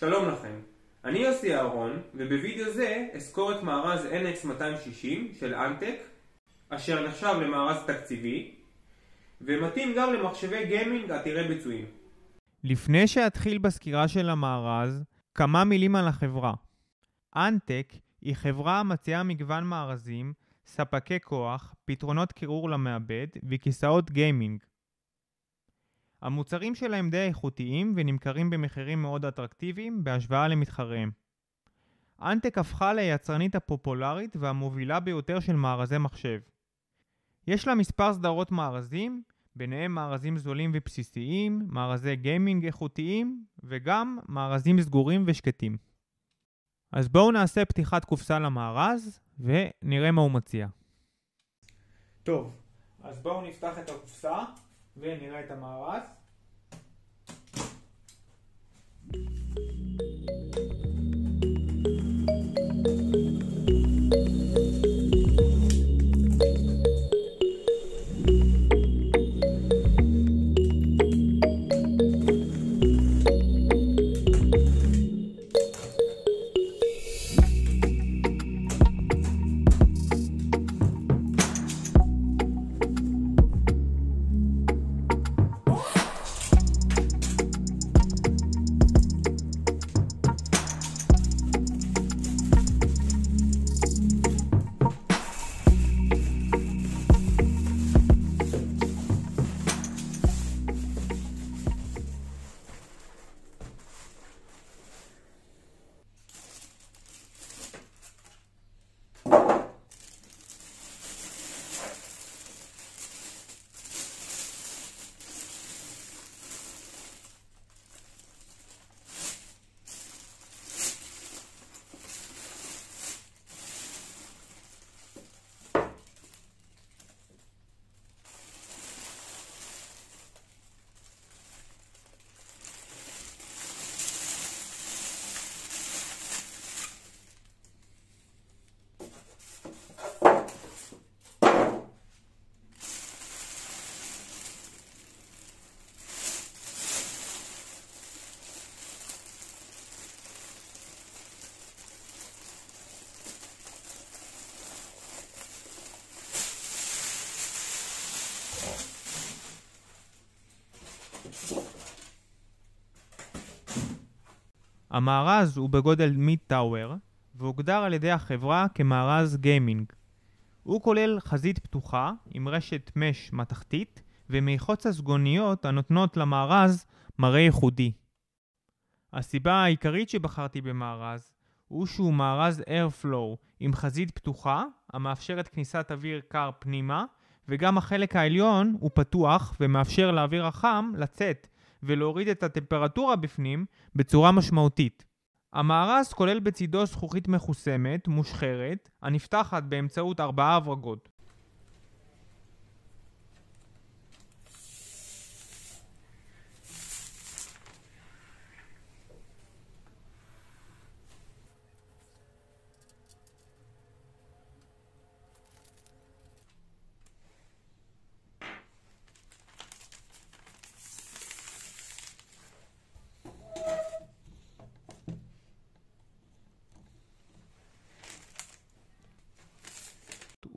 שלום לכם, אני יוסי אהרון, ובווידאו זה אסקור את מארז NX260 של אנטק, אשר נחשב למארז תקציבי, ומתאים גם למחשבי גיימינג עתירי ביצועים. לפני שאתחיל בסקירה של המארז, כמה מילים על החברה. אנטק היא חברה המציעה מגוון מארזים, ספקי כוח, פתרונות קירור למעבד וכיסאות גיימינג. המוצרים שלהם די איכותיים ונמכרים במחירים מאוד אטרקטיביים בהשוואה למתחריהם. אנטק הפכה ליצרנית הפופולרית והמובילה ביותר של מארזי מחשב. יש לה מספר סדרות מארזים, ביניהם מארזים זולים ובסיסיים, מארזי גיימינג איכותיים וגם מארזים סגורים ושקטים. אז בואו נעשה פתיחת קופסה למארז ונראה מה הוא מציע. טוב, אז בואו נפתח את הקופסה. 上に願いたまま。המארז הוא בגודל מיד טאוור, והוגדר על ידי החברה כמארז גיימינג. הוא כולל חזית פתוחה עם רשת מש מתכתית ומיכות הסגוניות הנותנות למארז מראה ייחודי. הסיבה העיקרית שבחרתי במארז הוא שהוא מארז איירפלואו עם חזית פתוחה המאפשרת כניסת אוויר קר פנימה וגם החלק העליון הוא פתוח ומאפשר לאוויר החם לצאת ולהוריד את הטמפרטורה בפנים בצורה משמעותית. המארס כולל בצידו זכוכית מחוסמת, מושחרת, הנפתחת באמצעות ארבעה הברגות.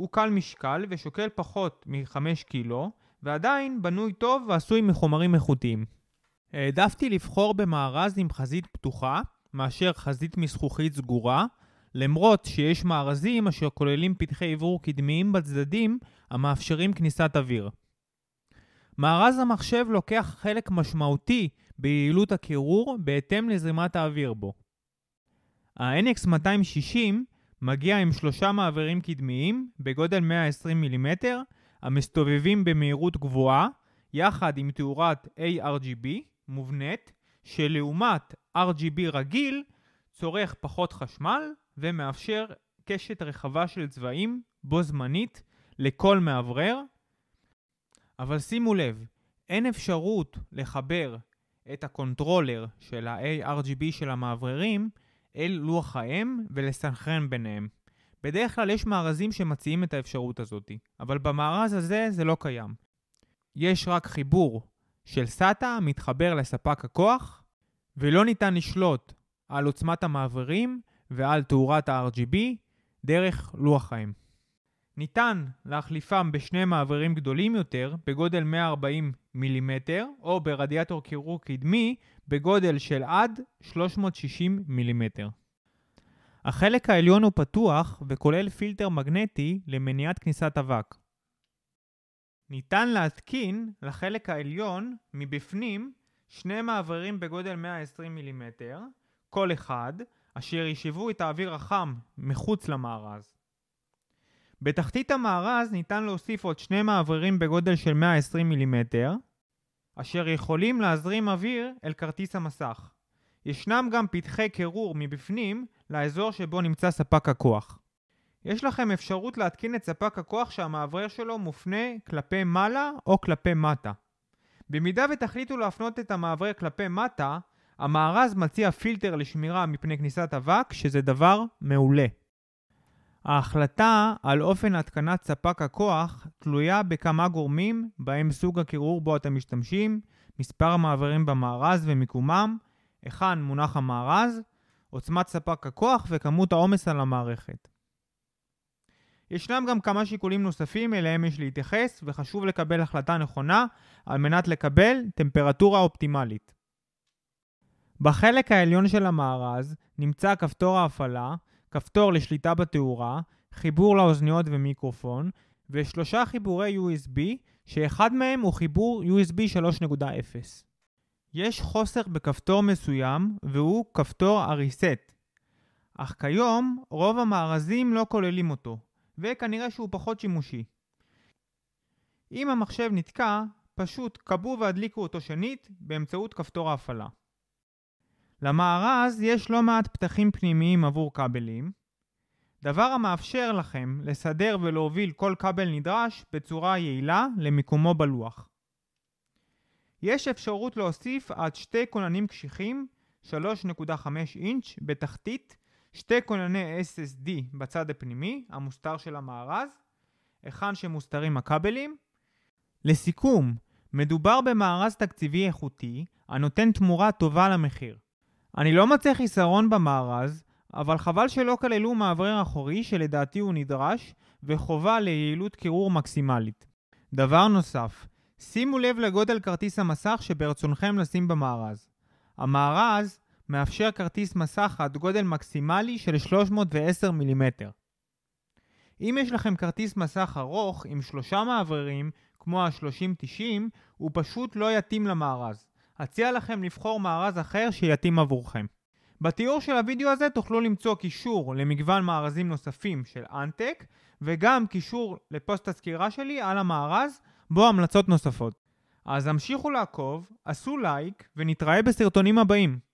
הוא קל משקל ושוקל פחות מ-5 קילו, ועדיין בנוי טוב ועשוי מחומרים איכותיים. העדפתי לבחור במארז עם חזית פתוחה, מאשר חזית מזכוכית סגורה, למרות שיש מארזים אשר כוללים פתחי עברור קדמיים בצדדים המאפשרים כניסת אוויר. מארז המחשב לוקח חלק משמעותי ביעילות הקירור בהתאם לזרימת האוויר בו. ה-NX260 מגיע עם שלושה מעברים קדמיים בגודל 120 מילימטר, המסתובבים במהירות גבוהה, יחד עם תאורת ARGB מובנית, שלעומת RGB רגיל צורך פחות חשמל ומאפשר קשת רחבה של צבעים בו זמנית לכל מאוורר. אבל שימו לב, אין אפשרות לחבר את הקונטרולר של ה-ARGB של המאווררים אל לוח האם ולסנכרן ביניהם. בדרך כלל יש מארזים שמציעים את האפשרות הזאת, אבל במארז הזה זה לא קיים. יש רק חיבור של סאטה מתחבר לספק הכוח, ולא ניתן לשלוט על עוצמת המעברים ועל תאורת ה-RGB דרך לוח האם. ניתן להחליפם בשני מעברים גדולים יותר בגודל 140 מילימטר או ברדיאטור קירור קדמי בגודל של עד 360 מילימטר. החלק העליון הוא פתוח וכולל פילטר מגנטי למניעת כניסת אבק. ניתן להתקין לחלק העליון מבפנים שני מעברים בגודל 120 מילימטר, כל אחד, אשר ישיבו את האוויר החם מחוץ למארז. בתחתית המארז ניתן להוסיף עוד שני מאווררים בגודל של 120 מילימטר, אשר יכולים להזרים אוויר אל כרטיס המסך. ישנם גם פתחי קירור מבפנים לאזור שבו נמצא ספק הכוח. יש לכם אפשרות להתקין את ספק הכוח שהמאוורר שלו מופנה כלפי מעלה או כלפי מטה. במידה ותחליטו להפנות את המאוורר כלפי מטה, המארז מציע פילטר לשמירה מפני כניסת אבק, שזה דבר מעולה. ההחלטה על אופן התקנת ספק הכוח תלויה בכמה גורמים, בהם סוג הקירור בו אתם משתמשים, מספר המעברים במארז ומיקומם, היכן מונח המארז, עוצמת ספק הכוח וכמות העומס על המערכת. ישנם גם כמה שיקולים נוספים אליהם יש להתייחס וחשוב לקבל החלטה נכונה על מנת לקבל טמפרטורה אופטימלית. בחלק העליון של המארז נמצא כפתור ההפעלה כפתור לשליטה בתאורה, חיבור לאוזניות ומיקרופון, ושלושה חיבורי USB, שאחד מהם הוא חיבור USB 3.0. יש חוסר בכפתור מסוים, והוא כפתור הריסט אך כיום, רוב המארזים לא כוללים אותו, וכנראה שהוא פחות שימושי. אם המחשב נתקע, פשוט כבו והדליקו אותו שנית באמצעות כפתור ההפעלה. למארז יש לא מעט פתחים פנימיים עבור כבלים, דבר המאפשר לכם לסדר ולהוביל כל כבל נדרש בצורה יעילה למיקומו בלוח. יש אפשרות להוסיף עד שתי כוננים קשיחים 3.5 אינץ' בתחתית שתי כונני SSD בצד הפנימי המוסתר של המארז, היכן שמוסתרים הכבלים. לסיכום, מדובר במארז תקציבי איכותי הנותן תמורה טובה למחיר. אני לא מצא חיסרון במארז, אבל חבל שלא כללו מאוורר אחורי שלדעתי הוא נדרש, וחובה ליעילות קירור מקסימלית. דבר נוסף, שימו לב לגודל כרטיס המסך שברצונכם לשים במארז. המארז מאפשר כרטיס מסך עד גודל מקסימלי של 310 מילימטר. אם יש לכם כרטיס מסך ארוך עם שלושה מאווררים, כמו ה-3090, הוא פשוט לא יתאים למארז. אציע לכם לבחור מארז אחר שיתאים עבורכם. בתיאור של הוידאו הזה תוכלו למצוא קישור למגוון מארזים נוספים של אנטק וגם קישור לפוסט הסקירה שלי על המארז בו המלצות נוספות. אז המשיכו לעקוב, עשו לייק ונתראה בסרטונים הבאים.